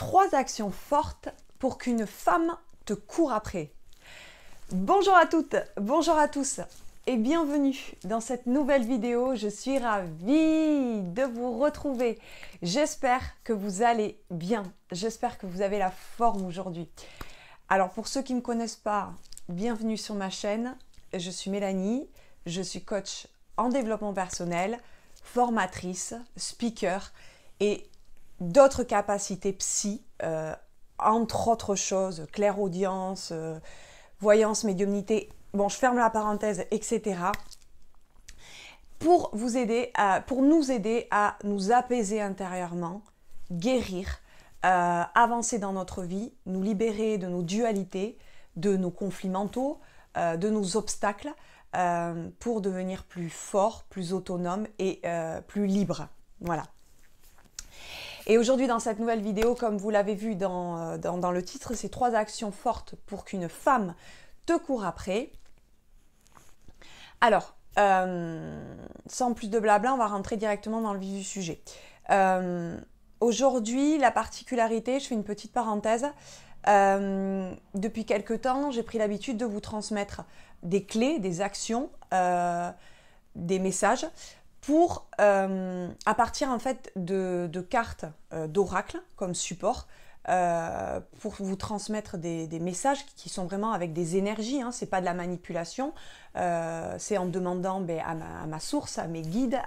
Trois actions fortes pour qu'une femme te court après. Bonjour à toutes, bonjour à tous et bienvenue dans cette nouvelle vidéo. Je suis ravie de vous retrouver. J'espère que vous allez bien. J'espère que vous avez la forme aujourd'hui. Alors pour ceux qui ne me connaissent pas, bienvenue sur ma chaîne. Je suis Mélanie, je suis coach en développement personnel, formatrice, speaker et d'autres capacités psy, euh, entre autres choses, clairaudience, euh, voyance, médiumnité, bon, je ferme la parenthèse, etc. Pour vous aider, pour nous aider à nous apaiser intérieurement, guérir, euh, avancer dans notre vie, nous libérer de nos dualités, de nos conflits mentaux, de nos obstacles, pour devenir plus fort, plus autonome et plus libre. Voilà. Et aujourd'hui, dans cette nouvelle vidéo, comme vous l'avez vu euh, dans, le titre, c'est trois actions fortes pour qu'une femme te court après. Alors, euh, sans plus de blabla, on va rentrer directement dans le vif du sujet. Euh, aujourd'hui, la particularité, je fais une petite parenthèse. depuis quelque temps, j'ai pris l'habitude de vous transmettre des clés, des actions, des messages pour, euh, à partir en fait de, cartes euh, d'oracle comme support, euh, pour vous transmettre des, messages qui sont vraiment avec des énergies, hein, c'est pas de la manipulation, c'est en demandant ben, à, ma, source, à mes guides,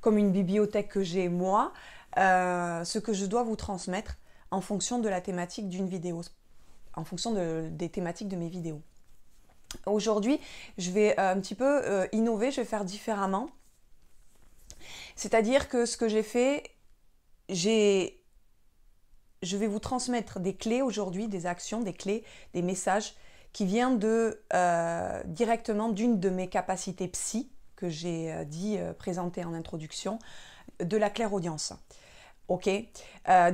comme une bibliothèque que j'ai moi, ce que je dois vous transmettre en fonction de la thématique d'une vidéo, en fonction des thématiques de mes vidéos. Aujourd'hui, je vais un petit peu innover, je vais faire différemment. C'est-à-dire que ce que j'ai fait, j'ai... Je vais vous transmettre des clés aujourd'hui, des actions, des clés, des messages qui viennent de, euh, directement d'une de mes capacités psy que j'ai euh, dit euh, présentée en introduction, de la clairaudience. Ok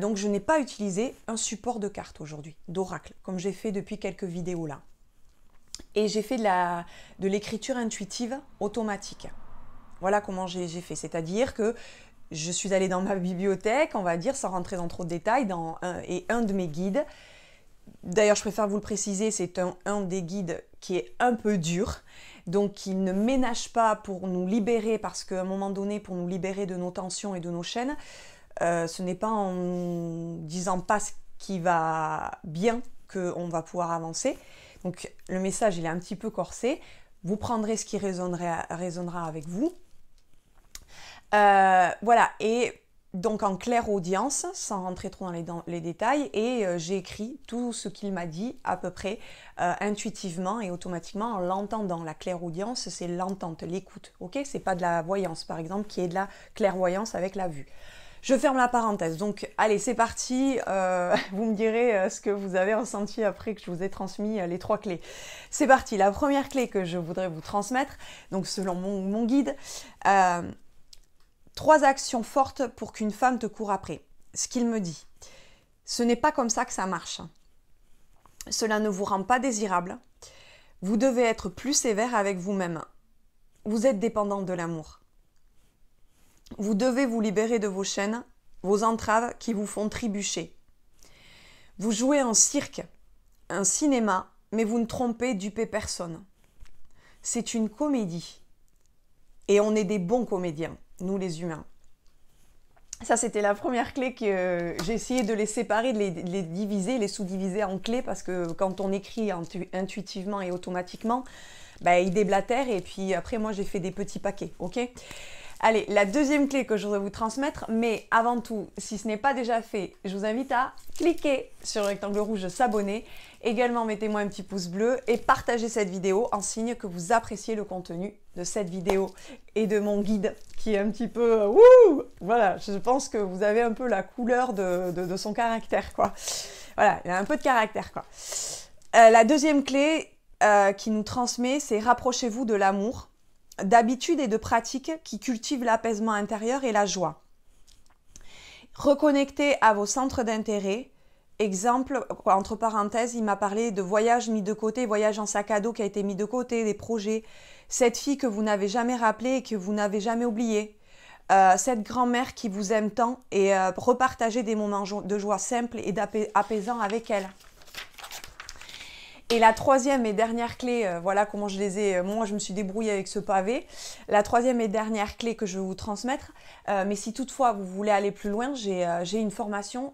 Donc je n'ai pas utilisé un support de carte aujourd'hui, d'oracle, comme j'ai fait depuis quelques vidéos là. Et j'ai fait de l'écriture intuitive automatique. Voilà comment j'ai fait. C'est-à-dire que je suis allée dans ma bibliothèque, on va dire, sans rentrer dans trop de détails, dans et un de mes guides, d'ailleurs je préfère vous le préciser, c'est un, des guides qui est un peu dur, donc il ne ménage pas pour nous libérer, parce qu'à un moment donné, pour nous libérer de nos tensions et de nos chaînes, euh, ce n'est pas en disant pas ce qui va bien qu'on va pouvoir avancer. Donc le message, il est un petit peu corsé. Vous prendrez ce qui résonnera avec vous, euh, voilà, et donc en claire audience, sans rentrer trop dans les, détails, et euh, j'ai écrit tout ce qu'il m'a dit à peu près euh, intuitivement et automatiquement en l'entendant. La claire audience, c'est l'entente, l'écoute, ok C'est pas de la voyance par exemple, qui est de la clairvoyance avec la vue. Je ferme la parenthèse. Donc, allez, c'est parti. vous me direz ce que vous avez ressenti après que je vous ai transmis les trois clés. C'est parti. La première clé que je voudrais vous transmettre, donc selon mon, guide, Trois actions fortes pour qu'une femme te court après. Ce qu'il me dit. Ce n'est pas comme ça que ça marche. Cela ne vous rend pas désirable. Vous devez être plus sévère avec vous-même. Vous êtes dépendant de l'amour. Vous devez vous libérer de vos chaînes, vos entraves qui vous font trébucher. Vous jouez en cirque, un cinéma, mais vous ne trompez, dupez personne. C'est une comédie. Et on est des bons comédiens, nous les humains. Ça, c'était la première clé que euh, j'ai essayé de les séparer, de les, diviser, les sous-diviser en clés, parce que quand on écrit intuitivement et automatiquement, ben, ils déblatèrent, et puis après, moi, j'ai fait des petits paquets, ok Allez, la deuxième clé que je voudrais vous transmettre, mais avant tout, si ce n'est pas déjà fait, je vous invite à cliquer sur le rectangle rouge s'abonner. Également, mettez-moi un petit pouce bleu et partagez cette vidéo en signe que vous appréciez le contenu de cette vidéo et de mon guide qui est un petit peu... Euh, wouh voilà, je pense que vous avez un peu la couleur de, son caractère, quoi. Voilà, il a un peu de caractère, quoi. Euh, la deuxième clé euh, qui nous transmet, c'est rapprochez-vous de l'amour d'habitudes et de pratiques qui cultivent l'apaisement intérieur et la joie. Reconnectez à vos centres d'intérêt. Exemple, entre parenthèses, il m'a parlé de voyage mis de côté, voyage en sac à dos qui a été mis de côté, des projets. Cette fille que vous n'avez jamais rappelée et que vous n'avez jamais oubliée. Euh, cette grand-mère qui vous aime tant et euh, repartagez des moments de joie simples et apaisants avec elle. Et la troisième et dernière clé, euh, voilà comment je les ai, euh, moi je me suis débrouillée avec ce pavé. La troisième et dernière clé que je vais vous transmettre, euh, mais si toutefois vous voulez aller plus loin, j'ai une formation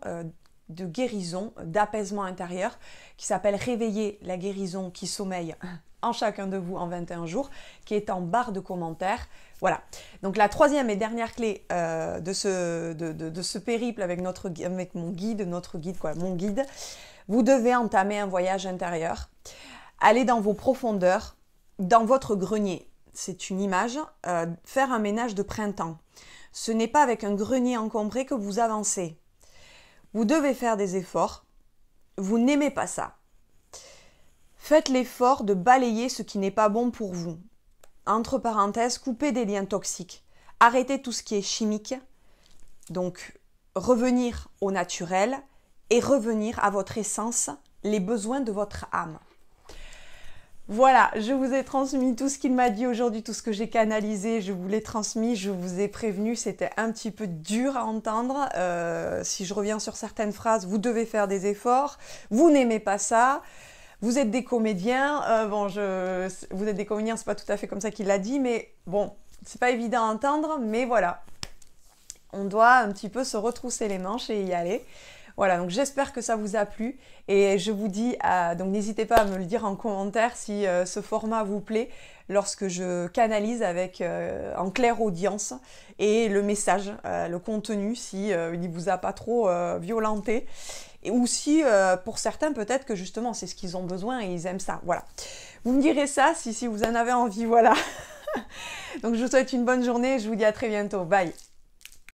de guérison, d'apaisement intérieur, qui s'appelle Réveiller la guérison qui sommeille en chacun de vous en 21 jours, qui est en barre de commentaires. Voilà. Donc la troisième et dernière clé de, ce, de, ce périple avec, notre, avec mon guide, notre guide, quoi, mon guide, vous devez entamer un voyage intérieur. Aller dans vos profondeurs, dans votre grenier. C'est une image. Euh, faire un ménage de printemps. Ce n'est pas avec un grenier encombré que vous avancez. Vous devez faire des efforts. Vous n'aimez pas ça. Faites l'effort de balayer ce qui n'est pas bon pour vous. Entre parenthèses, coupez des liens toxiques. Arrêtez tout ce qui est chimique. Donc, revenir au naturel, et revenir à votre essence, les besoins de votre âme. Voilà, je vous ai transmis tout ce qu'il m'a dit aujourd'hui, tout ce que j'ai canalisé, je vous l'ai transmis, je vous ai prévenu, c'était un petit peu dur à entendre. Euh, si je reviens sur certaines phrases, vous devez faire des efforts, vous n'aimez pas ça, vous êtes des comédiens, euh, bon, je, vous êtes des comédiens, c'est pas tout à fait comme ça qu'il l'a dit, mais bon, c'est pas évident à entendre, mais voilà. On doit un petit peu se retrousser les manches et y aller. Voilà, donc j'espère que ça vous a plu et je vous dis, à... donc n'hésitez pas à me le dire en commentaire si euh, ce format vous plaît lorsque je canalise avec euh, en clair audience et le message, euh, le contenu si il vous a pas trop violenté et ou si pour certains peut-être que justement c'est ce qu'ils ont besoin et ils aiment ça. Voilà. Vous me direz ça si si vous en avez envie, voilà. donc je vous souhaite une bonne journée et je vous dis à très bientôt. Bye.